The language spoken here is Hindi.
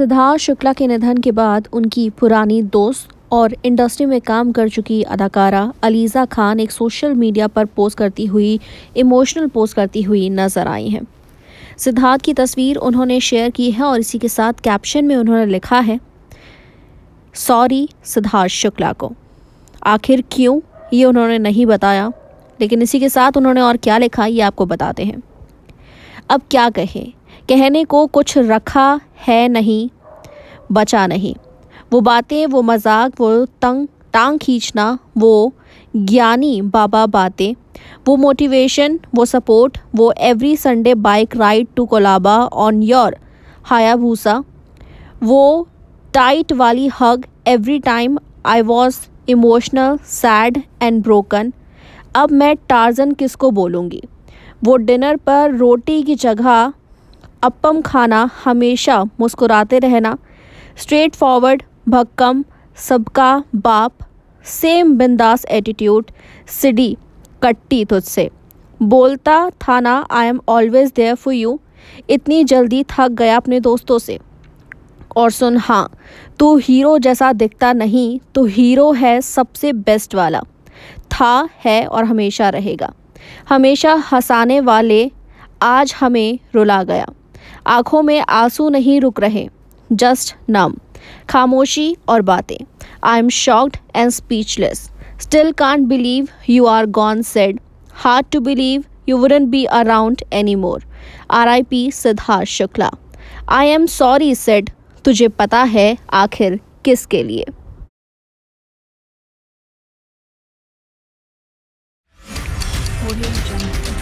सिद्धार्थ शुक्ला के निधन के बाद उनकी पुरानी दोस्त और इंडस्ट्री में काम कर चुकी अदाकारा अलीज़ा खान एक सोशल मीडिया पर पोस्ट करती हुई इमोशनल पोस्ट करती हुई नज़र आई हैं सिद्धार्थ की तस्वीर उन्होंने शेयर की है और इसी के साथ कैप्शन में उन्होंने लिखा है सॉरी सिद्धार्थ शुक्ला को आखिर क्यों ये उन्होंने नहीं बताया लेकिन इसी के साथ उन्होंने और क्या लिखा ये आपको बताते हैं अब क्या कहें कहने को कुछ रखा है नहीं बचा नहीं वो बातें वो मजाक वो तंग टांग खींचना वो ज्ञानी बाबा बातें वो मोटिवेशन वो सपोर्ट वो every Sunday bike ride to Colaba on your Hayabusa वो टाइट वाली hug every time I was emotional sad and broken अब मैं टार्जन किसको बोलूँगी वो डिनर पर रोटी की जगह अपम खाना हमेशा मुस्कुराते रहना स्ट्रेट फॉरवर्ड भक्कम सबका बाप सेम बिंदास एटीट्यूड सिडी कट्टी तुझसे बोलता था ना I am always there for you इतनी जल्दी थक गया अपने दोस्तों से और सुन हाँ तू हीरो जैसा दिखता नहीं तो हीरो है सबसे बेस्ट वाला था है और हमेशा रहेगा हमेशा हंसाने वाले आज हमें रुला गया आंखों में आंसू नहीं रुक रहे जस्ट नम खामोशी और बातें I am shocked and speechless still can't believe you are gone sad hard to believe you wouldn't be around any more R I P Siddharth Shukla I am sorry sad तुझे पता है आखिर किसके लिए Audio Jungle.